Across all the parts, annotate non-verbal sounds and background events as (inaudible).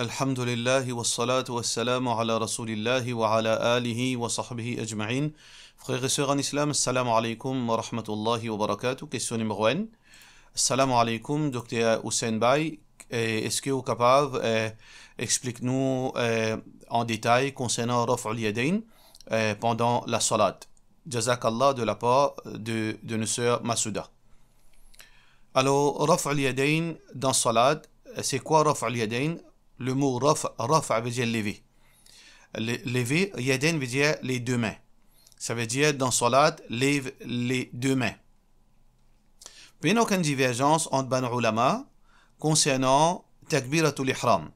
Elhamdülillahi wa salatu wa selamu ala Resulillahi wa ala alihi wa sahbihi ajma'in. Frères et sœurs en islam, assalamu alaikum wa rahmatullahi wa barakatuh. Question numéro 1. Assalamu alaikum, docteur Hussein Bay. Est-ce que vous êtes capable, d'expliquer eh, nous eh, en détail concernant Raf'ul Yadain eh, pendant la salat. Jazakallah de la part de, de nos sœurs Masouda. Alors, Raf'ul yadayn dans salat, c'est quoi Raf'ul yadayn le mot raf, raf veut dire lever. Lever, yadin veut dire les deux mains. Ça veut dire dans Salat, lève les deux mains. Il n'y a aucune divergence entre les Ulama concernant Takbiratul Ihram.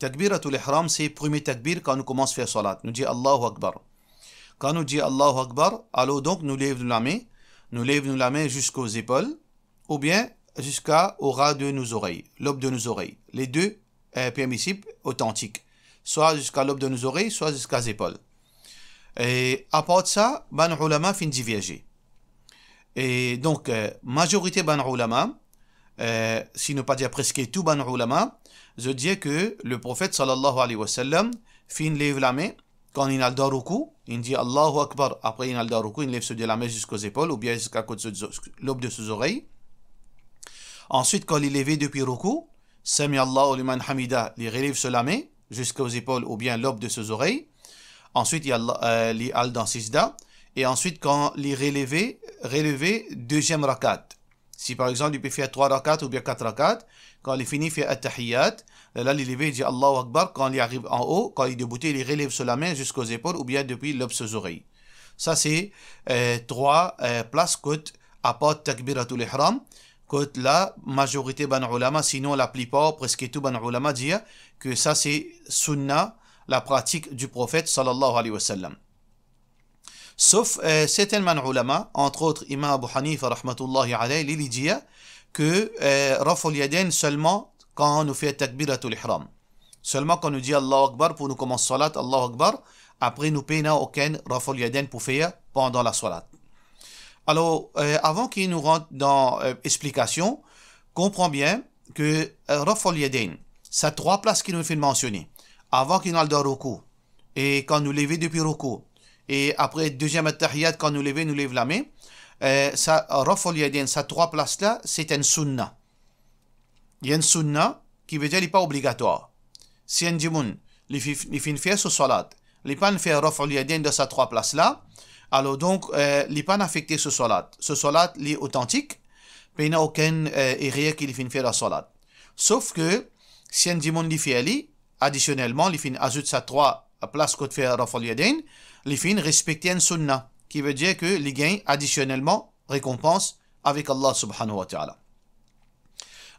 Takbiratul Ihram, c'est le premier takbir quand on commence à faire Salat. Nous dit Allahu Akbar. Quand nous dit Allahu Akbar, alors donc nous lève la main. Nous levons la main jusqu'aux épaules ou bien jusqu'à au ras de nos oreilles, l'aube de nos oreilles. Les deux euh, permissible, authentique, soit jusqu'à l'aube de nos oreilles, soit jusqu'à les épaules. Et à part ça, ban ulama fin divierger Et donc, euh, majorité ban ulama, euh, si ne pas dire presque tout ban ulama, je dis que le prophète sallallahu alayhi wa sallam fin lève la main quand il a le daruku, il dit Allahu Akbar. Après il a le daruku, il lève ce de la main jusqu'aux épaules ou bien jusqu'à l'aube de ses oreilles. Ensuite, quand il est levé depuis cou, Sami Allahu liman hamida, li relève la main, jusqu'aux épaules ou bien l'aube de ses oreilles. Ensuite, il y a euh, al dans Et ensuite, quand il relève, relève deuxième rakat. Si par exemple, il peut faire trois rakat ou bien quatre rakat, quand il finit, il fait at-tahiyat. Là, il levé, il dit Allahu Akbar. Quand il arrive en haut, quand il debouté, il relève sur la main jusqu'aux épaules ou bien depuis l'aube ses oreilles. Ça, c'est euh, trois places euh, places à apporte Takbiratul Ihram que la majorité ban ulama, sinon la plupart, presque tout ban ulama dire que ça c'est sunna, la pratique du prophète sallallahu alayhi wa sallam. Sauf euh, certains man ulama, entre autres Imam Abu Hanifa rahmatullahi alayhi, il dit que euh, raful yaden seulement quand on nous fait takbiratul ihram. Seulement quand on nous dit Allah Akbar pour nous commencer salat, Allah Akbar, après nous payons aucun raful yaden pour faire pendant la salat. Alors, euh, avant qu'il nous rentre dans euh, explication, comprends bien que euh, Rafal Yedin, c'est trois places qu'il nous fait mentionner. Avant qu'il n'aille dans Roku, et quand nous levons depuis Roku, et après deuxième tahiyat, quand nous levons, nous levons la main, euh, ça, Rafal ces trois places-là, c'est un sunna. Il y a un sunna qui veut dire qu'il n'est pas obligatoire. Si un djimoun, il fait une fière sur salat, il n'est pas une Rafal de ces trois places-là, alors donc, euh, il n'est pas ce solat, Ce solat, est authentique. Il n'y a aucun euh, erreur qui fin fait la solat. Sauf que, si un dimon li fait additionnellement, il fin ajouter sa trois place qu'on fait rafal yadin, il fin respecter un sunnah. Qui veut dire que gagne additionnellement récompense avec Allah subhanahu wa ta'ala.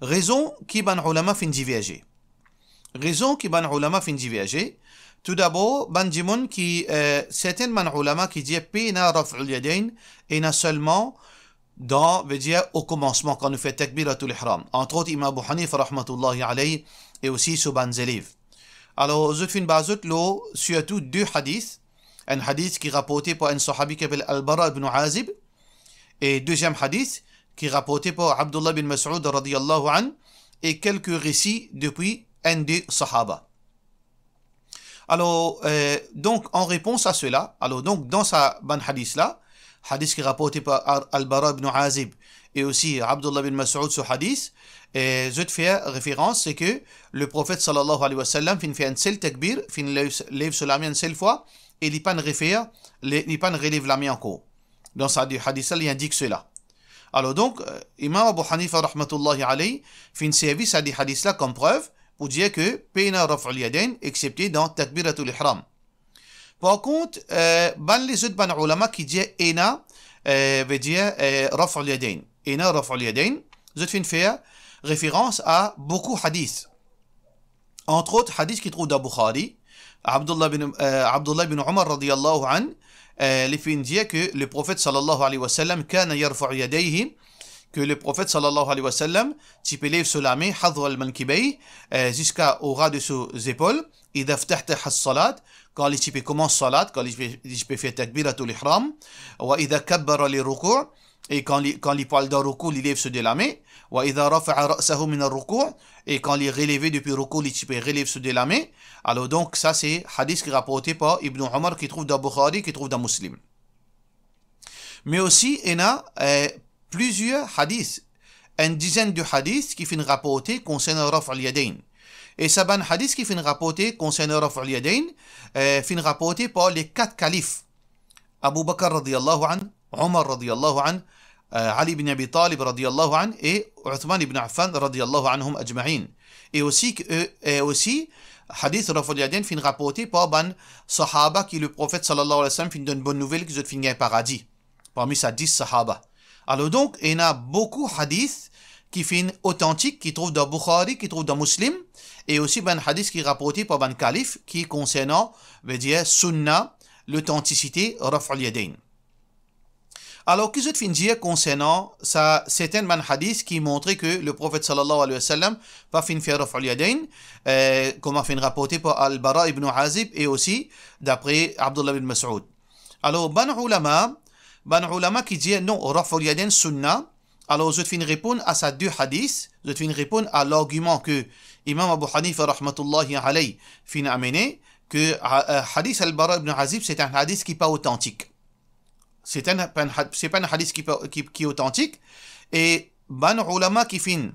Raison qui ban ulama fin diverger. Raison qui ban ulama fin diverger. Tout d'abord, Banjimoun qui, euh, certainement ulama qui dit Pina raf'ul yadayn, et n'a seulement dans, veut dire, au commencement, quand on fait takbiratul ihram. Entre autres, Imam Abu Hanif, rahmatullahi alayhi, et aussi Souban Zelif. Alors, je Bazout, une l'eau, surtout deux hadiths. Un hadith qui est rapporté par un sahabi qui Al-Bara ibn Azib, et deuxième hadith qui est rapporté par Abdullah bin Mas'ud, radiyallahu an, et quelques récits depuis un des sahaba. Alors, euh, donc, en réponse à cela, alors, donc, dans sa ban hadith là, hadith qui est rapporté par Al-Bara ibn Azib et aussi Abdullah ibn Mas'ud, sur hadith, et euh, je te fais référence, c'est que le prophète sallallahu alayhi wa sallam fin fait un seul takbir, fin lève cela une seule fois, et l'Ipan réfère, l'Ipan relève la main encore. Dans sa hadith il indique cela. Alors donc, euh, Imam Abu Hanifa rahmatullahi alayhi, fin service à des hadiths là comme preuve, pour dire que Pena raf'ul yadayn, excepté dans Takbiratul Ihram. Par contre, ben les autres ben ulama qui disent Ena veut dire raf'ul yadayn. Ena raf'ul yadayn, je fais faire référence à beaucoup hadith. Entre autres, hadith qui trouve dans Bukhari, Abdullah bin, euh, Abdullah bin Umar radiyallahu an, euh, les fin dire que le prophète sallallahu alayhi wa sallam, kana yarfa'u yadayhi, que le prophète sallallahu alayhi wa sallam tipelève solame hadr al-mankibay euh, au ras de ses épaules et d'aftahta as-salat quand les tipé commence salat quand les tipé fait takbiratul ihram wa idha kabbara li ruku' et quand les quand les parle de ruku' les lèvres se délamé wa idha rafa'a ra'sahu min ar-ruku' et quand les relève depuis ruku' les tipé relève se alors donc ça c'est hadith qui rapporté par Ibn Omar qui trouve dans Bukhari qui trouve dans Muslim mais aussi, il a plusieurs hadiths, une dizaine de hadiths qui finissent rapportés concernant Raf al Et Saban hadiths qui finissent rapportés concernant Raf al-Yadayn, euh, rapportés par les quatre califes. Abu Bakr radiallahu an, Omar radiallahu an, euh, Ali ibn Abi Talib radiallahu an et Uthman ibn Affan radiallahu anhum ajma'in. Et aussi, euh, et aussi hadith Raf al-Yadayn finit par ban sahaba qui le prophète sallallahu alayhi wa sallam finit donne bonne nouvelle qu'ils ont fini un paradis. Parmi sa dix sahaba. Alors donc, il y a beaucoup de hadiths qui sont authentiques, qui trouvent dans Bukhari, qui trouvent dans Muslim, et aussi ben hadith qui est rapporté par ben calife, qui concernant, veut dire, sunna, l'authenticité, raf al -yadain. Alors, qu'est-ce que je dire concernant ça, certains ben hadith qui montrent que le prophète sallallahu alayhi wa sallam va fin faire raf al euh, comme a fin rapporté par Al-Bara ibn Azib, et aussi d'après Abdullah ibn Mas'ud. Alors, ben ulama, ben ulama qui dit non, Rafaul yadin sunna. Alors, je vais répondre à ces deux hadiths. Je vais répondre à l'argument que Imam Abu Hanifa rahmatullahi alayhi fin amené que le euh, hadith al-Bara ibn Azib c'est un hadith qui n'est pas authentique. C'est un, pas un hadith qui, est authentique. Et les ulama qui fin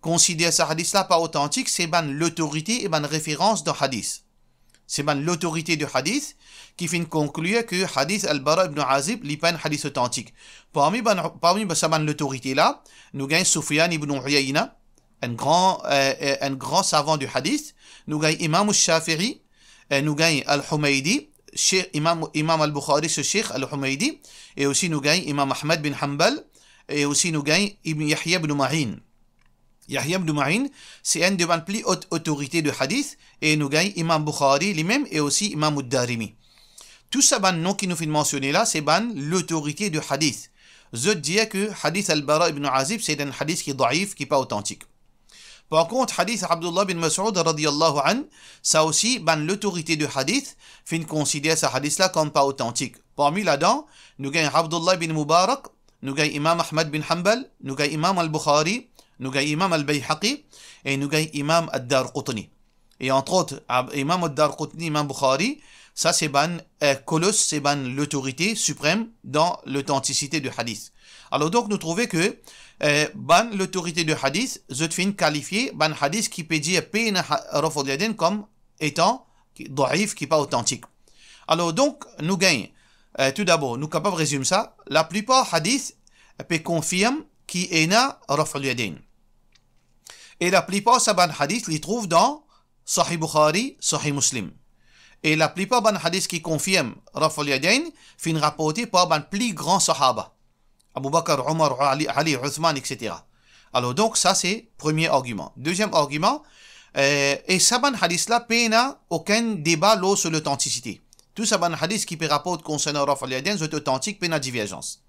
considère ce hadith là pas authentique, c'est l'autorité et la référence d'un hadith. C'est l'autorité du hadith qui fin conclure que hadith al-Bara ibn Azib n'est pas un hadith authentique. Parmi, parmi ben, parmi ben, l'autorité là, nous gagnons Soufiane ibn Uyayna, un grand, euh, euh, un grand savant du hadith. Nous gagnons Imam al-Shafiri, euh, nous gagnons al-Humaydi, Imam, al-Bukhari, ce Sheikh al-Humaydi, et aussi nous gagnons Imam Ahmed bin Hanbal, et aussi nous gagnons Ibn Yahya ibn Ma'in. Yahya ibn Ma'in, c'est un des plus hautes autorités de hadith, et nous gagne Imam Bukhari lui-même et aussi Imam Uddarimi. darimi Tout ça, non nom qui nous fait mentionner là, c'est ban l'autorité de hadith. Je dis que hadith al-Bara ibn Azib, c'est un hadith qui est faible, qui n'est pas authentique. Par contre, hadith Abdullah Ibn Mas'ud radiallahu an, ça aussi, ban l'autorité de hadith, fin considère ce hadith-là comme pas authentique. Parmi là-dedans, nous gagnons Abdullah Ibn Mubarak, nous gagnons Imam Ahmad Ibn Hanbal, nous gagnons Imam al-Bukhari, nous avons l'imam al-Bayhaqi et nous avons Imam ad-Dar Et entre autres, Imam ad-Dar Qutni, Imam Bukhari, ça c'est ban c'est l'autorité suprême dans l'authenticité du hadith. Alors donc nous trouvons que euh, ban l'autorité du hadith, Zotfin qualifié ban hadith qui peut dire comme étant daif qui pas authentique. Alors donc nous gagnons euh, tout d'abord, nous capables résumer ça, la plupart des hadiths euh, peuvent confirmer qui est un raf'ul yadin. Et la plupart de ban hadiths les trouve dans Sahih Bukhari, Sahih Muslim. Et la plupart ban hadith qui confirment Rafal Yadain, fin rapporté par les plus grands sahaba. Abu Bakr, Omar, Ali, Ali, Uthman, etc. Alors donc, ça c'est premier argument. Deuxième argument, euh, et Saban Hadith là, n'a aucun débat là sur l'authenticité. Tout Saban Hadith qui peut rapporter concernant Raf al-Yadin, c'est authentique, peine divergence.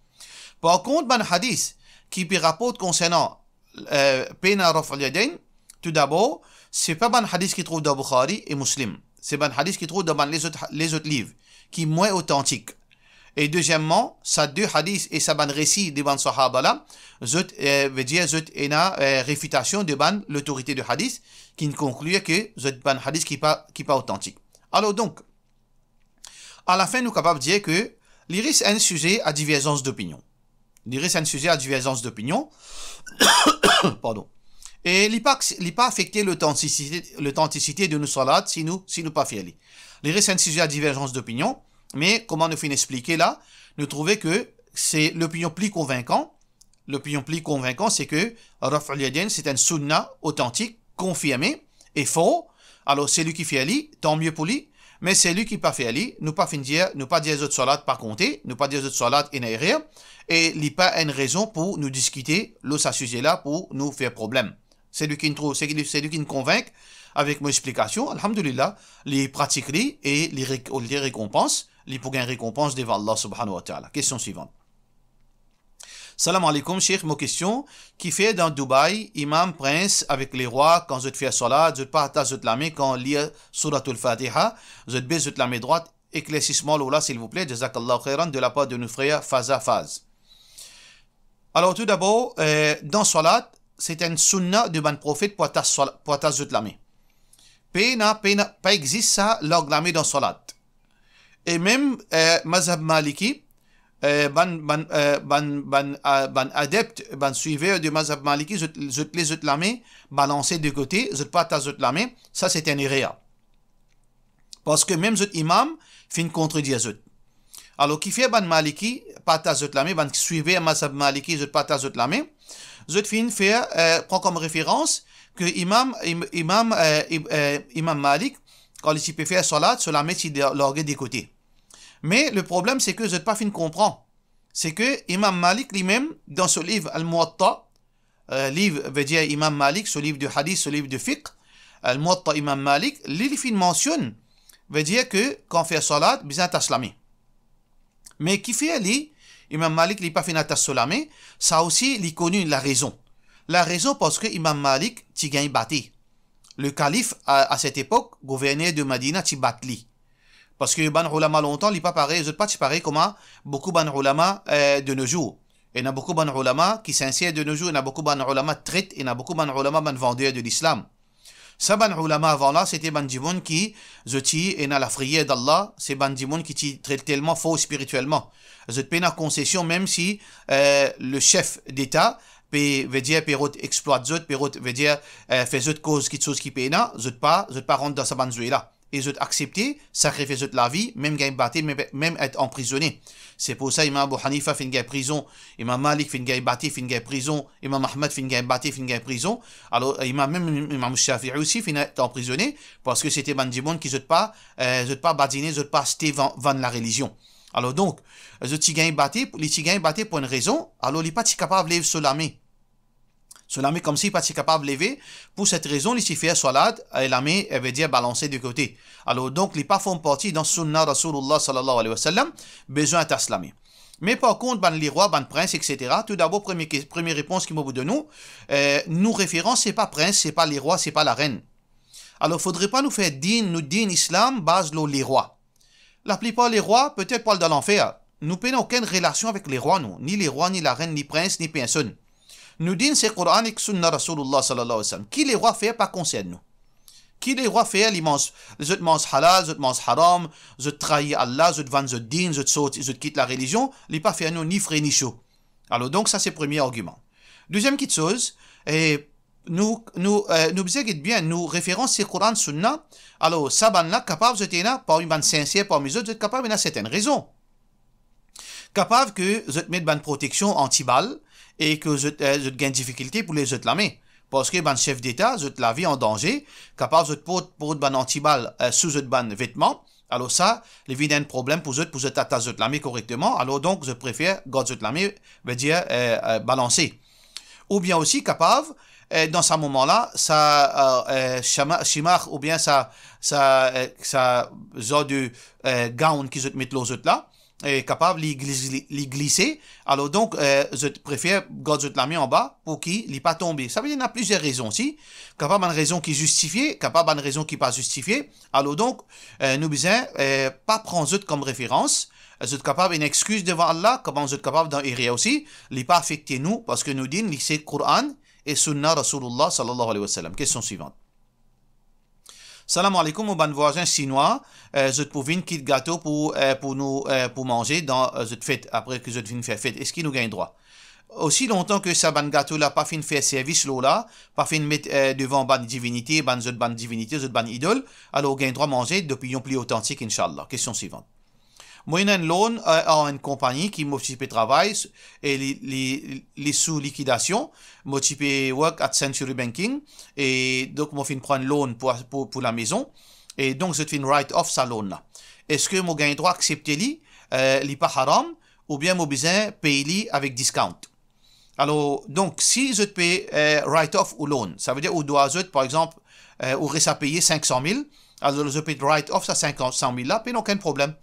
Par contre, Ban Hadith qui peut rapporter concernant euh, Pena al tout d'abord, c'est pas un hadith qui trouve dans Bukhari et Muslim. C'est un hadith qui trouve dans les autres, livres, qui est moins authentique. Et deuxièmement, sa deux hadiths et sa ban récit des ban sahaba là, réfutation de l'autorité de hadith qui ne conclut que zot hadith qui pas qui pas authentique. Alors donc à la fin nous capable de dire que l'iris est un sujet à divergence d'opinion. L'iris est un sujet à divergence d'opinion. (coughs) Pardon. Et il pas, pas affecté l'authenticité de nos salades si nous, si nous pas fiers. Les récents sujets à divergence d'opinion, mais comment nous finirons expliquer là, nous trouvons que c'est l'opinion plus convaincant. L'opinion plus convaincant, c'est que Raf c'est un sunna authentique, confirmé et faux. Alors, c'est lui qui fait tant mieux pour lui mais c'est lui qui pas fait ali, nous pas finir, nous pas dire les autres salades par compter, nous pas dire les autres salades inaérées, et il n'y pas une raison pour nous discuter, le sujet là pour nous faire problème. C'est lui qui nous trouve, c'est lui, qui nous convainc, avec mon explication, alhamdulillah, les pratiques et les, récompenses, les pour gagner récompense devant Allah subhanahu wa ta'ala. Question suivante. Salam alaikum, Cheikh, ma question. Qui fait dans Dubaï, imam, prince, avec les rois, quand je fais salat, je partage, de la main, quand vous Surat al-Fatiha, je baisse de la main droite, éclaircissement, là, s'il vous plaît, khairan, de la part de nos frères, phase à phase. Alors, tout d'abord, euh, dans salat, c'est un sunna du ban prophète pour ta la main. Pena, pena, pas existe ça, main dans salat. Et même, euh, mazhab maliki, ben, ben, ben, ben, ben adepte, ben suiveur du mazhab maliki, zut les zut lamé, balancé de côté, zut pas ta zut lamé, ça c'est un iréa. Parce que même zut imam, fin contredit zut. Alors, qui fait ban maliki, pas ta zut lamé, ban suiveur mazhab maliki, zut pas ta zut lamé, zut fin fait, euh, prend comme référence que imam, imam, euh, euh, imam malik, quand il fait faire salat, cela met l'orgue des côté mais le problème, c'est que je pas Zedpafin comprend. C'est que Imam Malik lui-même, dans ce livre al muatta euh, livre veut dire Imam Malik, ce livre de hadith, ce livre de fiqh, al muatta Imam Malik, l'ilifin mentionne, veut dire que quand fait salat, bizan taslami. Mais qui fait ali, Imam Malik n'a pas fait taslami, ça aussi, il connu la raison. La raison parce que Imam Malik, ti gagne bâti. Le calife, à, cette époque, gouvernait de Madina, t'y batli. Parce que ban ulama longtemps, il pas pareil, autres pas pareil comme beaucoup ban ulama euh, de nos jours. Il y en a beaucoup ban ulama qui s'insèrent de nos jours, il y en a beaucoup ban ulama traitent, il y en a beaucoup ban ulama ban de l'islam. Ça ban ulama avant là, c'était ban qui zoti et na la prière d'Allah, c'est ban qui qui traite tellement faux spirituellement. je pena concession même si euh, le chef d'État veut dire exploite zot, veut dire euh, fait zot cause qui chose qui ils zot pas, je pas rentre dans sa ban là ils ont accepté, sacrifier la vie, même gagné battu, même être emprisonné. C'est pour ça, Imam Abu Hanifa fait une prison, Imam Malik fait une battu, fait une prison, Imam Ahmed fait une battu, fait une prison. Alors, Imam, même Imam Shafi'i aussi fait en prison parce que c'était Bandimon qui ne pas, euh, pas badiné, ne pas c'était vendre la religion. Alors donc, les tigains battent, les tigains battent pour une raison, alors les pas capable de lever sur la cela comme s'il pas capable de lever. Pour cette raison, il s'y fait salat elle la main, elle veut dire balancer du côté. Alors donc, les pas font partie dans Sunnah Rasulullah sallallahu alayhi wa sallam, besoin Mais par contre, ben, les rois, ben, princes, etc. Tout d'abord, première, première réponse qui m'a de nous, euh, nous référons, c'est pas prince, c'est pas les rois, c'est pas la reine. Alors, faudrait pas nous faire dîner, nous dîner islam, base le les rois. La plupart les rois, peut-être pas de l'enfer. Nous n'avons aucune relation avec les rois, nous. Ni les rois, ni la reine, ni prince, ni personne nous dit le Coran et Sunna Rasulullah sallallahu alayhi wa sallam. Qui les rois fait par concerne nous. Qui les rois fait l'immense. Les autres mangent halal, les autres mangent haram, les autres Allah, les autres vendent les dînes, les autres quittent la religion. Les pas fait nous ni frais ni chaud. Alors donc ça c'est le premier argument. Deuxième chose, et nous nous que euh, nous bien nous référons le Coran Sunna alors saban là capable de tenir par une bande sincère parmi les autres êtes capable d'une certaine raison capable que vous mettez une ben protection anti et que zut euh, des difficulté pour les autres l'armée. Parce que ben chef d'État, zut la vie en danger, capable de pour ban antibal euh, sous un ben, ban Alors ça, les problème pour zut pour zut correctement. Alors donc je préfère god dire euh, balancer. Ou bien aussi capable dans ce moment-là, ça euh, ou bien ça ça ça gown qui là, est capable de les glisser. Alors donc, euh, je préfère garder la main en bas pour qu'il tombe pas tombé. Ça veut dire qu'il y a plusieurs raisons aussi. Capable une raison qui est justifiée, capable une raison qui n'est pas justifiée. Alors donc, euh, nous besoin euh, pas prendre zut comme référence. Vous êtes capable une excuse devant Allah, comment vous êtes capable d'en aussi. Il pas affecté nous parce que nous disons que le Coran et Sunna Rasulullah sallallahu alayhi wa sallam. Question suivante. Salam alaikum mon bon chinois. Euh, je trouve une petite gâteau pour, euh, pour nous euh, pour manger dans cette fête, après que je vienne faire fête. Est-ce qu'il nous gagne droit aussi longtemps que ça ban gâteau là pas fin faire service l'eau là pas fin mettre devant ban divinité ban zut ban divinité zut idole alors gagne droit manger depuis plus authentique inshallah question suivante moi un loan euh, à, une compagnie qui travaille travail et les, les, sous liquidation, vais work at Century Banking et donc je fin prendre loan pour, pour, la maison et donc je un write off sa loan Est-ce que moi gagne droit accepter li euh, li pas haram ou bien moi besoin payer li avec discount. Alors donc si je paye un euh, write off ou loan, ça veut dire ou je par exemple euh, à payer 500 000, alors je paye write off ça 500 000 là, a aucun problème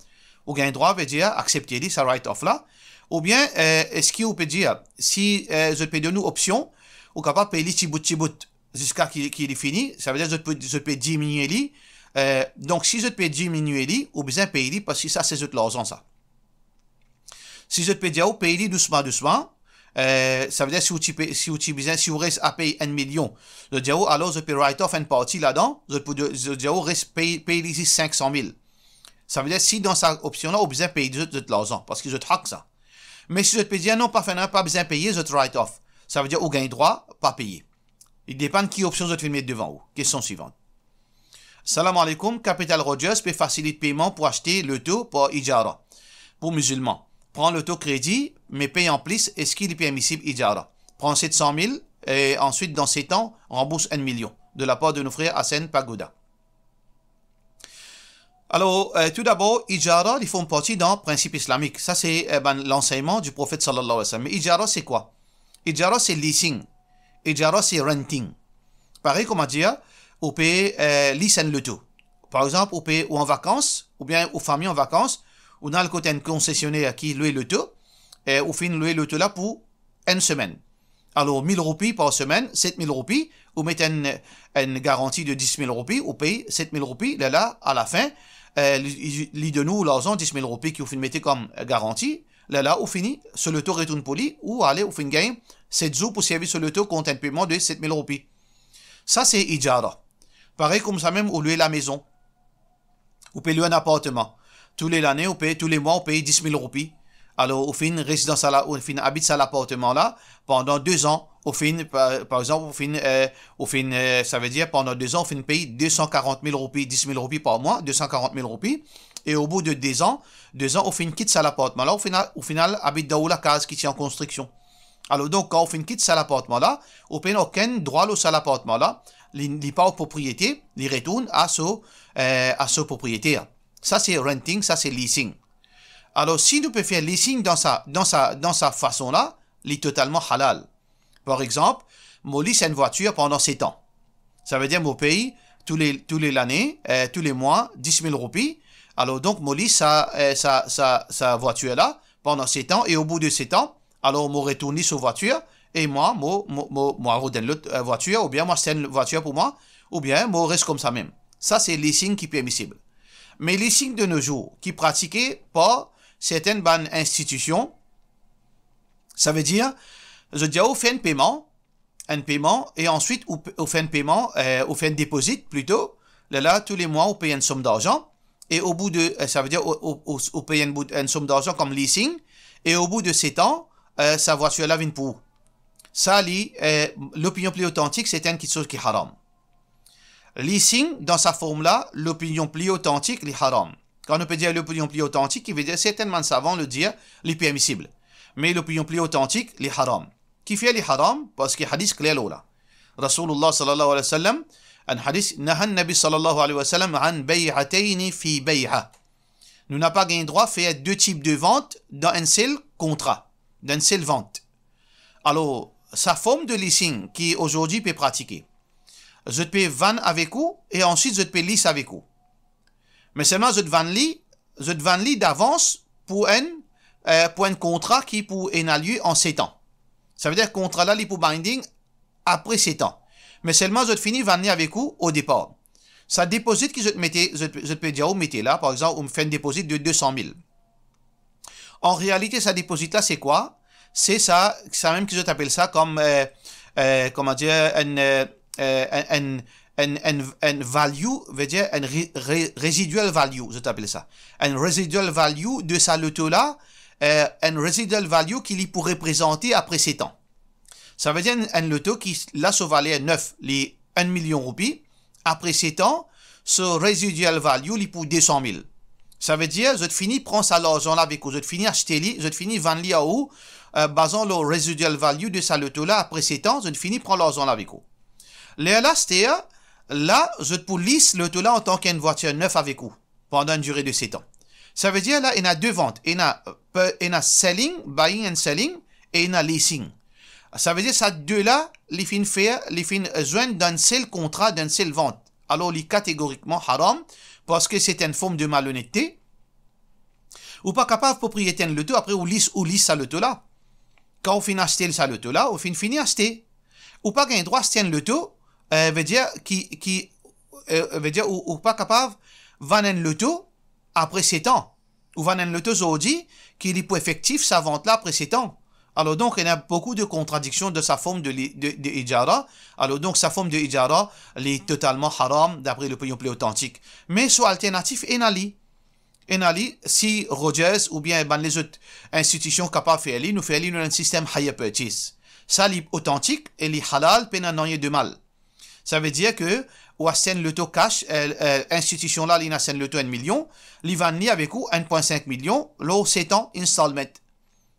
ou bien droit veut dire accepter ça write off là ou bien euh, est-ce qu'il peut dire si euh, je peux donner option vous capable payer petit bout petit jusqu'à qu'il qu est fini ça veut dire je peux je peux diminuer lui euh, donc si je peux diminuer lui ou payer lui parce que ça c'est de l'argent ça si je peux dire ou payer doucement doucement euh, ça veut dire si vous si vous si vous reste à payer un million je dis alors je peux write off une partie là-dedans je peux je dis payer paye, 500 000 ça veut dire si dans cette option-là, on besoin de payer de l'argent, parce que je traque ça. Mais si je peux dire non, pas pas besoin payer, je write off. Ça veut dire, on gagne droit, pas payer. Il dépend de qui option je vais mettre devant vous. Question suivante. Salam alaikum, Capital Rogers peut faciliter le paiement pour acheter le taux pour Ijara, pour musulmans. Prends le taux crédit, mais paye en plus, est-ce qu'il est permissible Ijara Prends 700 000 et ensuite, dans 7 ans, rembourse 1 million de la part de nos frères Hassan Pagoda. Alors, euh, tout d'abord, Ijara, ils font partie d'un principe islamique. Ça, c'est euh, ben, l'enseignement du prophète sallallahu alayhi wa sallam. Mais Ijara, c'est quoi Ijara, c'est leasing. Ijara, c'est renting. Pareil, comment dire, on peut hein, euh, le tout. Par exemple, on peut, ou en vacances, ou bien aux familles en vacances, on a le côté un concessionnaire qui loue le tout, et on finit louer le tout là pour une semaine. Alors, 1000 roupies par semaine, 7000 roupies, on met une, une, garantie de 10 000 roupies, on paye 7000 roupies, là, là, à la fin, euh, de nous nous l'argent 10 000 roupies qui vous mettez comme euh, garantie, là là, au fini, sur le taux retourne poli, ou allez, au fin gain, 7 jours pour servir sur le taux compte un paiement de 7 000 roupies. Ça, c'est ijara. Pareil comme ça même, ou louer la maison. Ou payer un appartement. Tous les années, ou tous les mois, on paye 10 000 roupies. Alors, au fin, résidence à fin, habite à l'appartement là, pendant deux ans au fin, par, exemple, au fin, au ça veut dire pendant deux ans, au fin paye 240 000 roupies, 10 000 roupies par mois, 240 000 roupies. Et au bout de deux ans, deux ans, au fin quitte ça appartement là, au final, au final, habite dans la case qui tient en construction. Alors donc, quand on quitte ça appartement là, on n'a aucun droit au salle appartement là, Il pas aux propriétés, il retourne à ce euh, propriétaire. Ça c'est renting, ça c'est leasing. Alors si nous peut faire leasing dans sa, dans sa, dans sa façon là, il totalement halal. Par exemple, Molly a une voiture pendant 7 ans. Ça veut dire mon pays, tous les, tous les années, euh, tous les mois, 10 000 roupies. Alors donc, Molly, euh, sa, sa, voiture là, pendant 7 ans, et au bout de 7 ans, alors moi retourne sur voiture, et moi, moi, moi, moi, l'autre euh, voiture, ou bien moi, c'est une voiture pour moi, ou bien moi, reste comme ça même. Ça, c'est les signes qui permissible. Mais les signes de nos jours, qui pratiqués par certaines institutions, ça veut dire, je diao oh, fait un paiement, un paiement, et ensuite, au fin de paiement, au euh, fin un déposit plutôt, là, là, tous les mois, on paye une somme d'argent, et au bout de, euh, ça veut dire, on, paye une, somme d'argent comme leasing, et au bout de 7 ans, euh, sa voiture là vient pour. Ça, euh, l'opinion plus authentique, c'est qui chose qui est haram. Leasing, dans sa forme là, l'opinion plus authentique, les haram. Quand on peut dire l'opinion plus authentique, il veut dire certainement savant le dire, les permissible. Mais l'opinion plus authentique, les haram qui fait حرام باسكي حديث qu'il y رسول الله صلى الله عليه وسلم عن حديث نهى النبي صلى الله عليه وسلم عن بيعتين في nous n'avons pas gagné droit de faire deux types de ventes dans un seul contrat, dans une seule vente. Alors, sa forme de leasing qui aujourd'hui peut pratiquer. Je peux vendre avec vous et ensuite je peux lease avec vous. Mais seulement je te vends je te d'avance pour un, euh, pour contrat qui pour un lieu en 7 ans. Ça veut dire qu'on là pour binding après 7 ans. Mais seulement, je finis venir avec vous au départ. Ça déposit que je mettais je, peux dire, vous mettez là, par exemple, on me fait un dépôt de 200 000. En réalité, ça déposit là, c'est quoi? C'est ça, ça même que je t'appelle ça comme, euh, euh comment dire, un, euh, euh un, un, un, value, veut dire un residual value, je t'appelle ça. Un residual value de ça, le taux là, euh, un residual value qui pourrait présenter après 7 ans. Ça veut dire un loto qui, là, se valait 9, les 1 million roupies. Après 7 ans, ce residual value, il pour 200 000. Ça veut dire, je finis, prends ça l'argent là avec vous, je finis, acheter je finis, vendre à où, euh, basant le residual value de sa loto là après 7 ans, je fini, prends l'argent e, là avec vous. Là, là, c'était, là, je pour lisse loto là en tant qu'une voiture neuve avec vous, pendant une durée de 7 ans. Ça veut dire là, il y a deux ventes. Il y a, euh, il y selling, buying and selling, et il y a leasing. Ça veut dire ça deux là, les fins faire, les fins euh, joindre d'un seul contrat, d'un seul vente. Alors, les catégoriquement haram, parce que c'est une forme de malhonnêteté. Ou pas capable propriétaire le tout, après, ou lisse, ou lisse ça le tout là. Quand on finit acheter ça le tout là, on finit fini acheter. Ou pas gain droit à le tout, euh, veut dire, qui, qui, euh, veut dire, ou, pas capable vendre le tout, après 7 ans. Ou vanen le le dit qu'il est pour effectif sa vente-là après 7 ans. Alors donc, il y a beaucoup de contradictions de sa forme de, de, ijara. Alors donc, sa forme de ijara, est totalement haram d'après le pays plus authentique. Mais son alternatif, Enali. Enali, si Rogers ou bien ben, les autres institutions capables de faire nous faisons un système purchase. Ça, est authentique, et halal, peine à de mal. Ça veut dire que ou à scène le taux cash, euh, euh, institution là, il a le taux 1 million, ni avec ou 1.5 million, l'eau 7 ans installment.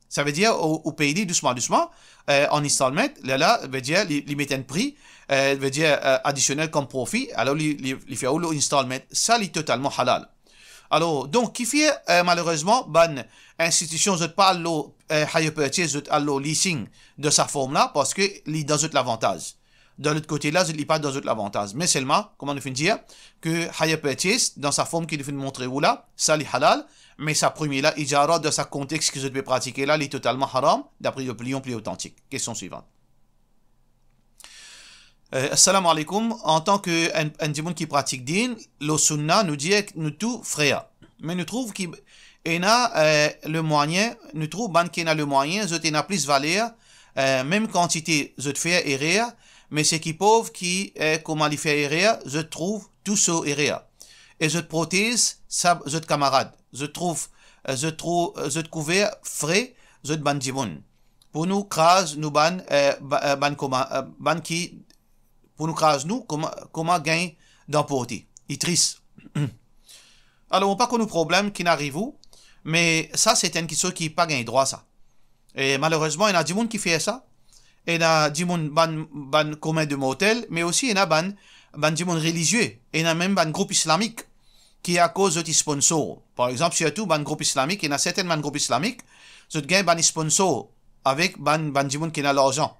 Ça veut dire, au, au pays, doucement, doucement, euh, en installment, là, là, veut dire, il met un prix, veut dire, additionnel comme profit, alors, il fait ou installment. Ça, il est totalement halal. Alors, donc, qui fait, malheureusement, ban institution, je parle, l'eau, higher leasing de sa forme là, parce que, il dans l'avantage dans l'autre côté-là, je lis pas dans l'autre avantage. Mais seulement, comment nous dire, que Haya dans sa forme qu'il nous montrer où là, ça halal, mais sa première là, Ijara, dans sa contexte que je peux pratiquer là, il est totalement haram, d'après le plion plus authentique. Question suivante. Euh, assalamu alaikum. En tant qu'un un qui pratique din, le sunna nous dit que nous tout frères. Mais nous trouvons qu'il y a euh, le moyen, nous trouvons qu'il y a le moyen, je y plus valeur, euh, même quantité, je et rire, mais c'est qui pauvre qui est comment il fait errer, je trouve tout ce errer. Et je protège ça, je camarade, je trouve, euh, je trouve, euh, je couvert frais, je monde Pour nous, crase, nous ban, euh, ban comment, ban qui, pour nous crase nous, comment, comment gain d'emporter. Il triste. (clears throat) Alors, on pas connu problème qui n'arrive où, mais ça, c'est un qui ceux qui pas gain droit ça. Et malheureusement, il y a du monde qui fait ça. Il y a des gens communs de motel, mais aussi il y a des gens religieux. Il y a même des groupe islamique qui à cause de sponsors. Par exemple, surtout ban groupe islamique, il y a certains groupes islamiques islamique, ont gagnent ban sponsors avec des gens qui ont qui l'argent.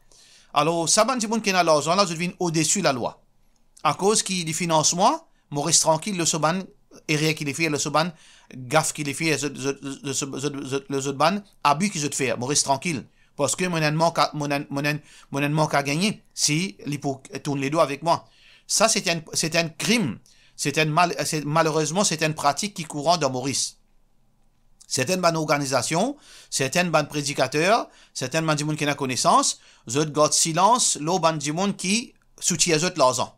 Alors, ça gens qui ont qui l'argent, là, je deviens au-dessus de la loi. À cause qui les moi reste tranquille, le soban qui qu'il fait, le soban gaffe qu'il fait, le soban abus qu'il fait, reste tranquille que que mon manque à gagné, si li avec tourne ça doigts avec un, Ça, un un un Malheureusement, c'est une pratique qui courant dans Maurice. Certaines bonnes organisations, certaines bonnes prédicateurs, certaines bonnes gens qui ont connaissance, autres gardent silence, l'autre bonnes monde qui soutiennent eux l'argent.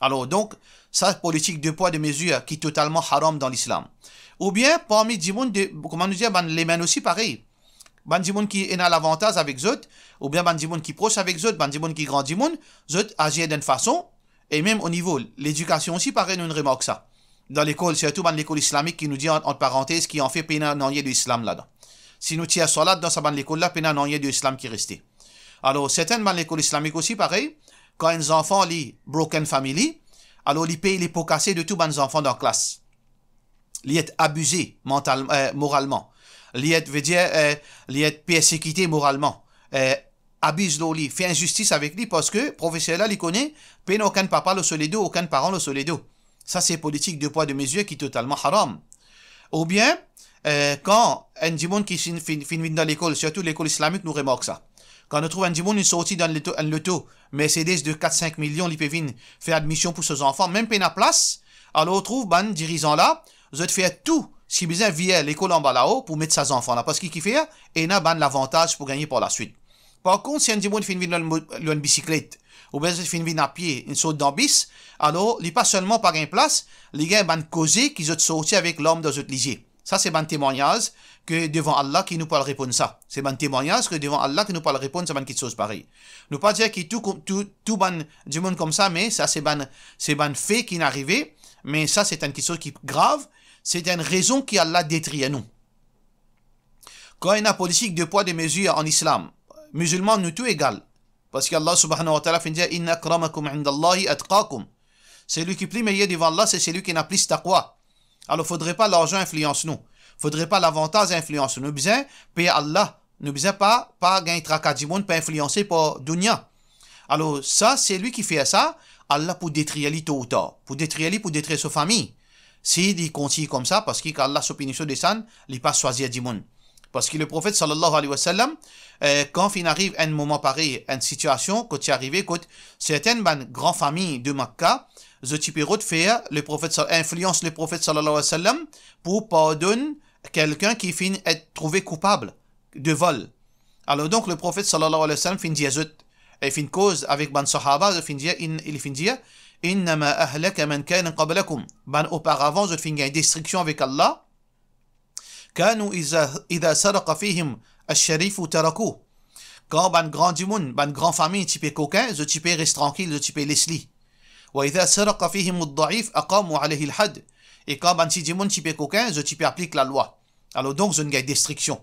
Alors donc, ça politique de poids de mesure qui est totalement haram dans l'islam. Ou bien parmi gens comment nous dire les mêmes aussi pareil moun qui en à l'avantage avec Zot, ou bien Bandimoun qui proche avec Zot, Bandimoun qui grandit, Zot agit d'une façon, et même au niveau l'éducation aussi, pareil, nous remarque ça. Dans l'école, surtout dans l'école islamique qui nous dit, entre parenthèses, qui en fait pénal non de l'islam là-dedans. Si nous tirons cela dans sa l'école là, pénal non de l'islam qui restait. Alors, certaines dans l'école islamique aussi, pareil, quand un enfant lit broken family, alors il paye les pots cassés de tous les enfants dans la classe. Il est abusé mentalement, euh, moralement liet veut dire euh, liet persécuté moralement. Euh, abuse fait injustice avec lui parce que professeur là, il connaît, peine aucun papa le solido, aucun parent le solido. Ça, c'est politique de poids de mesure qui est totalement haram. Ou bien, euh, quand un dimon qui finit dans l'école, surtout l'école islamique, nous remarque ça. Quand on trouve un dimon, une sortie dans le un loto, Mercedes de 4-5 millions, l'y fait admission pour ses enfants, même peine à place, alors on trouve, ben, dirigeant là, vous êtes fait tout si besoin vient l'école en bas là-haut pour mettre ses enfants là, parce qu'il kiffe, et na a l'avantage pour gagner par la suite. Par contre, si un dimanche fin vient une bicyclette, ou bien fin vient à pied, une saute dans bis, alors, il pas seulement par une place, les gars a causé qu'ils ont sorti avec l'homme dans autres lisier. Ça, c'est un témoignage que devant Allah qui nous parle répondre ça. C'est un témoignage que devant Allah qui nous parle répondre, c'est ban qui chose pareil Nous pas dire que tout, tout, tout ban, du monde comme ça, mais ça, c'est ban c'est fait qui n'arrivait Mais ça, c'est une chose qui grave c'est une raison qui Allah détruit à nous. Quand il y a une politique de poids de mesure en islam, musulmans, nous tous égaux. Parce qu'Allah subhanahu wa ta'ala fait dire Inna kramakum indallahi atqakum. Celui qui plie meilleur devant Allah, c'est celui qui n'a plus taqwa. Alors, faudrait pas l'argent influence nous. Faudrait pas l'avantage influence nous. Nous besoin payer Allah. Nous besoin pas, pas gagner tracas pas influencer par dunya. Alors, ça, c'est lui qui fait ça. Allah pour détruire lui tôt ou Pour détruire lui, pour détruire sa famille. Si il continue comme ça, parce qu'Allah subhanahu wa descend, il pas choisir du monde. Parce que le prophète sallallahu alayhi wa sallam, euh, quand il arrive un moment pareil, une situation, quand il arrive, quand certaines grandes familles de Makkah, je type faire, le prophète, influence le prophète sallallahu alayhi wa sallam pour pardonner quelqu'un qui fin être trouvé coupable de vol. Alors donc le prophète sallallahu alayhi wa sallam finit dire, et fin cause avec ban sahaba, il finit dire, il finit dire, Innama ahlaka man kana qablakum. ban auparavant, je finis une destruction avec Allah. Kanu iza saraqa fihim al-sharif tarakou. Quand ben grand ban grand famille, type coquin, je type reste tranquille, je type Leslie. Wa iza saraqa fihim al-da'if aqamu alayhi al-had. Et quand ben, type coquin, je type applique la loi. Alors donc, je ne gagne destruction.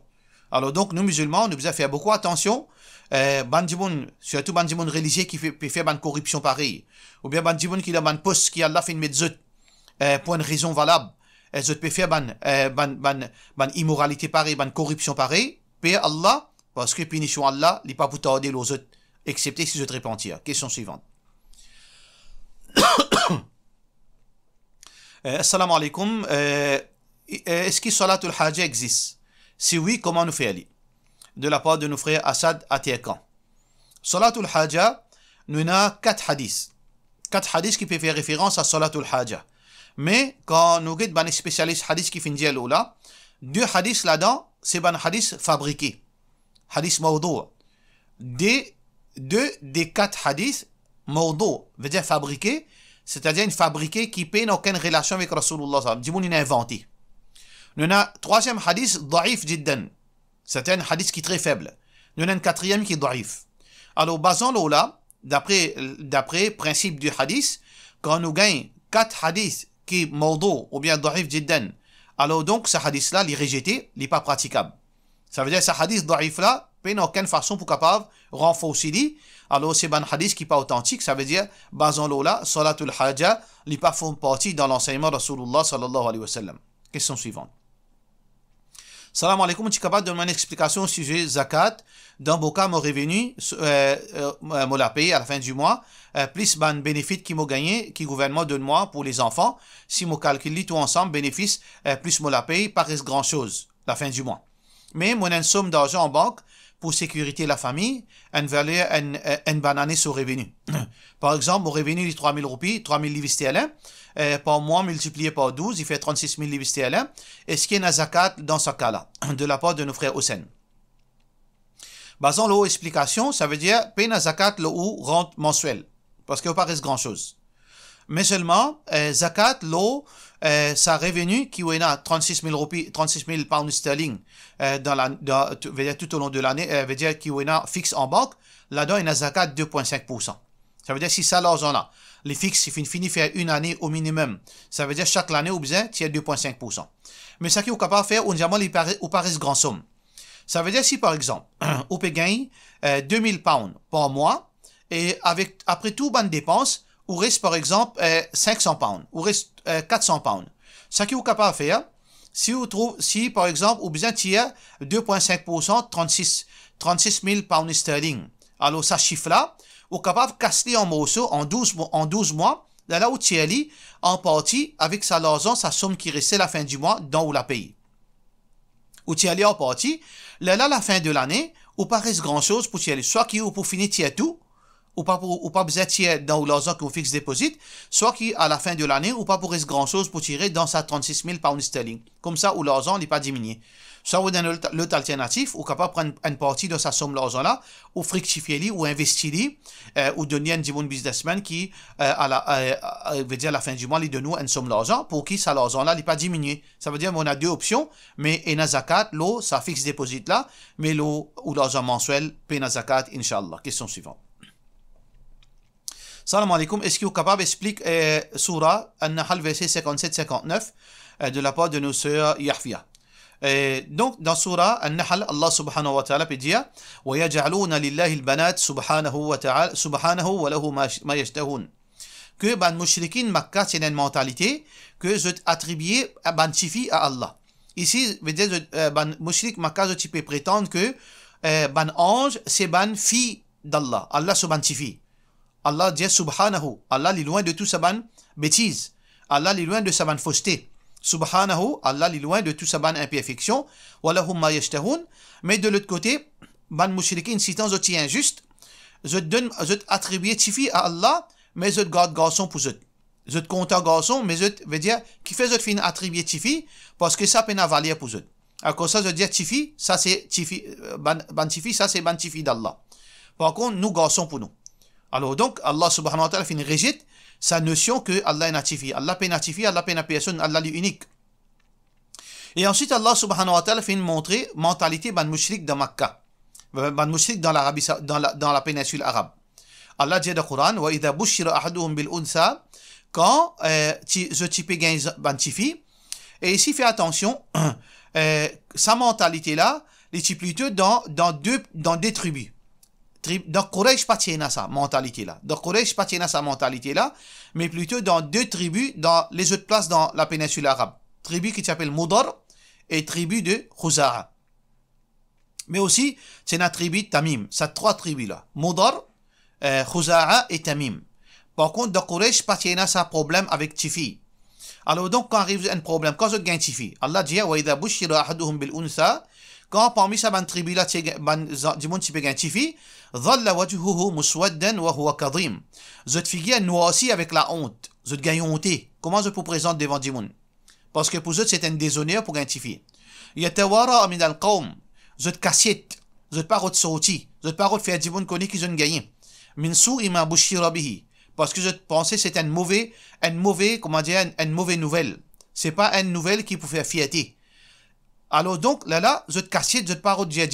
Alors donc, nous musulmans, nous devons faire beaucoup attention euh, surtout ban religieux qui fait, fait ban corruption pareil. Ou bien ban qui a ban poste qui Allah fait une médecine euh, pour une raison valable. Et euh, zot peut faire ban, euh, ban, ban, ban immoralité pareil, ban corruption pareil. Paix Allah, parce que punition Allah, n'est pas pour tarder aux autres, excepté si je te repentir. Question suivante. (coughs) euh, assalamu alaikum. Est-ce que Salatul Hajj existe? Si oui, comment nous faire de la part de nos frères Assad Atekan. Solatul hajjah nous avons quatre hadiths. Quatre hadiths qui peuvent faire référence à Solatul hajjah Mais quand nous avons des spécialistes hadiths qui finissent là, deux hadiths là-dedans, c'est un hadith fabriqué. Hadith maudou. Des, deux des quatre hadiths maudou, veut dire fabriqué, c'est-à-dire une fabriquée qui n'a aucune relation avec Rasulullah. Dis-moi, inventé. Nous avons un troisième hadith, da'if jiddan. C'est un hadith qui est très faible. Il y en a un quatrième qui est d'arif. Alors, basons là, d'après, d'après principe du hadith, quand nous gagnons quatre hadiths qui mordo ou bien d'arif jiddan, alors donc ce hadith-là, il est rejeté, il n'est pas praticable. Ça veut dire que ce hadith darif là il n'y aucune façon pour capable renforcer Alors, c'est un hadith qui n'est pas authentique, ça veut dire, basons l'Ola, salatul hajja, il n'est pas font partie dans l'enseignement de Rasulullah sallallahu wa sallam. Question suivante. Salam alaikum, tu es capable de donner une explication au sujet zakat dans cas, mon revenu, euh, euh, euh payé à la fin du mois, euh, plus ban bénéfice qui m'ont gagné, qui gouvernement donne moi pour les enfants. Si je calcule tout ensemble, bénéfice, euh, plus l'ai payé, paraissent grand chose, la fin du mois. Mais mon somme d'argent en banque, pour sécurité la famille, une valeur, une, euh, banane sur revenu. (clears throat) par exemple, au revenu de 3000 roupies, 3000 livres sterling, euh, par mois multiplié par 12, il fait 36 000 livres sterling. Et ce qui est la zakat dans ce cas-là, (clears throat) de la part de nos frères Hussein. Basons explication ça veut dire paye la zakat le ou rente mensuelle. Parce qu'il n'y a pas reste grand-chose seulement euh, zakat, l'eau, euh, sa revenu qui est à 36 000 roupies, 36 000 pounds sterling euh, dans la, dans, dire, tout au long de l'année, euh, veut dire qui est fixe en banque, là-dedans il y a zakat 2,5%. Ça veut dire si ça en a, les fixes, il finit faire une année au minimum. Ça veut dire chaque année au besoin, tu as 2,5%. Mais ça qui est capable de faire, on dirait les ou Paris grand somme. Ça veut dire si par exemple, on peut gagner 2000 pounds par mois et avec après tout bonne dépense, ou reste, par exemple, 500 euh, pounds. ou euh, reste 400 pounds. Ce qui vous capable de faire, si vous trouvez, si par exemple, vous besoin 2,5%, 36, 36 000 pounds sterling. Alors, ce chiffre-là, vous capable de casser en morceaux en 12, en 12 mois, là, là où tu en partie, avec sa l'argent, sa somme qui restait la fin du mois, dont la pays. Ou tu en partie, là, là, la fin de l'année, ou pas reste grand chose pour tu Soit qui ou pour finir tout, ou pas, pour, ou pas besoin étiez dans l'argent qu'on fixe déposit, soit qui, à la fin de l'année, ou pas pour grand chose pour tirer dans sa 36 000 pounds sterling. Comme ça, où l'argent n'est pas diminué. Soit vous donnez l'autre alternatif, ou capable de prendre une partie de sa somme l'argent là, ou fructifier ou investir euh, ou donner un bon businessman qui, euh, à la, euh, euh, veut dire à la fin du mois, lui donne nous une somme l'argent pour qui sa l'argent là n'est pas diminué. Ça veut dire on a deux options, mais en zakat, l'eau, sa fixe déposit là, mais l'eau ou l'argent mensuel, paye zakat, inshallah. Question suivante. Salam alaikum, est-ce que capable explique euh, Surah An-Nahl verset 57-59 euh, de la part de nos sœurs Yahfia et donc dans Surah An-Nahl, Allah subhanahu wa ta'ala peut dire وَيَجْعَلُونَ لِلَّهِ الْبَنَاتِ سُبْحَانَهُ وَتَعَالَى سُبْحَانَهُ وَلَهُ مَا يَشْتَهُونَ que ban mushrikin Makkah c'est une mentalité que je attribué à ban chifi à Allah ici veut dire ban mushrik Makkah tu peux prétendre que ban ange c'est ban fille d'Allah Allah se ban chifi Allah dit subhanahu. Allah est loin de tout sa bonne bêtise. Allah est loin de sa bonne fausseté. Subhanahu, Allah est loin de toute sa bonne imperfection. ma yashtahun. Mais de l'autre côté, ban mushrikin citant zot injuste, zot donne zot attribué tifi à Allah, mais zot garde garçon pour zot. Zot compte garçon, mais zot veux dire qui fait zot fin attribuer tifi parce que ça peine à pour zot. À cause ça, je dis tifi, ça c'est tifi, euh, ban, tifi, ça c'est ban tifi d'Allah. Par contre, nous garçons pour nous. Alors donc, Allah subhanahu wa ta'ala finit rigide sa notion que Allah est natifi. Allah peut Allah peut personne, Allah lui unique. Et ensuite, Allah subhanahu wa ta'ala finit montrer mentalité ban mushrik de Makkah, ban mushrik dans, dans, la, péninsule arabe. Allah dit dans le Coran, wa idha bushira ahaduhum bil unsa, quand je type ban tifi, et ici fais attention, (clears throat) euh, sa mentalité là, les est plutôt dans, dans, deux, dans des tribus. Dans Quraysh, pas à sa mentalité-là. Dans Quraysh, pas à sa mentalité-là, mais plutôt dans deux tribus dans les autres places dans la péninsule arabe. Tribu qui s'appelle Moudar et tribu de Khuzara. Mais aussi, c'est une tribu Tamim. Ces trois tribus-là. Moudar, euh, Khuzara et Tamim. Par contre, dans Quraysh, pas à sa problème avec Tifi. Alors donc, quand arrive un problème, quand je gagne Tifi, Allah dit, « Wa idha bushira ahaduhum bil unsa » Quand parmi sa tribus là du monde, tu peux Tifi, Dhalla la muswaddan wa huwa kadhim. Zot figi avec la honte. Zot gagne honte Comment je vous présente devant Dimoun? Parce que pour eux, c'est un déshonneur pour gantifier. Yatawara min al-qawm. Zot kassiet. Zot pas de sorti. Zot pas de faire connaît qu'ils ont gagné. Min ima bihi. Parce que je pensais c'est un mauvais, un mauvais, comment dire, un, une mauvaise nouvelle. C'est pas une nouvelle qui pouvait fiati Alors donc, là, là, je te cassais, je te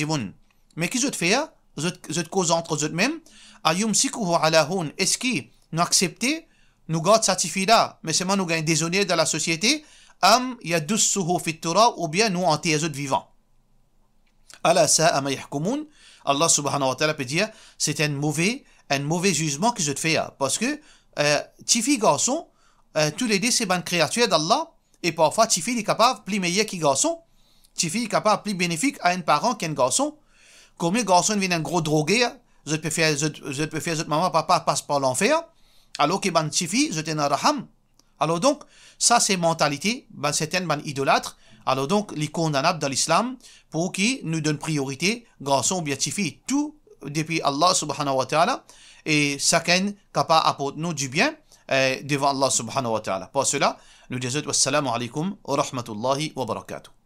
de Mais qu'est-ce que je te fais, te cause entre eux-mêmes, est-ce qu'ils nous accepté, nous garde satisfait fille-là, mais c'est moi nous gagnons honneurs dans la société, am yadussuhu fit ou bien nous les sa vivants. Allah subhanahu wa ta'ala peut dire, c'est un mauvais, un mauvais jugement que je te fais, hein, parce que, euh, tifi garçon, euh, tous les deux c'est une créature d'Allah, et parfois tifi est capable plus meilleur qu'un garçon, tifi est capable plus bénéfique à un parent qu'un garçon, Combien de garçons viennent gros drogué, hein. je peux faire, je peux faire, maman, papa passe par l'enfer, alors que ben, tifi, je t'en raham. Alors donc, ça c'est mentalité, ben un idolâtre, alors donc les condamnables dans l'islam, pour qui nous donne priorité, garçons bien tifi, tout depuis Allah subhanahu wa ta'ala, et chacun capable apporte nous du bien eh, devant Allah subhanahu wa ta'ala. Pour cela, nous disons wassalamu alaikum wa rahmatullahi wa barakatuh.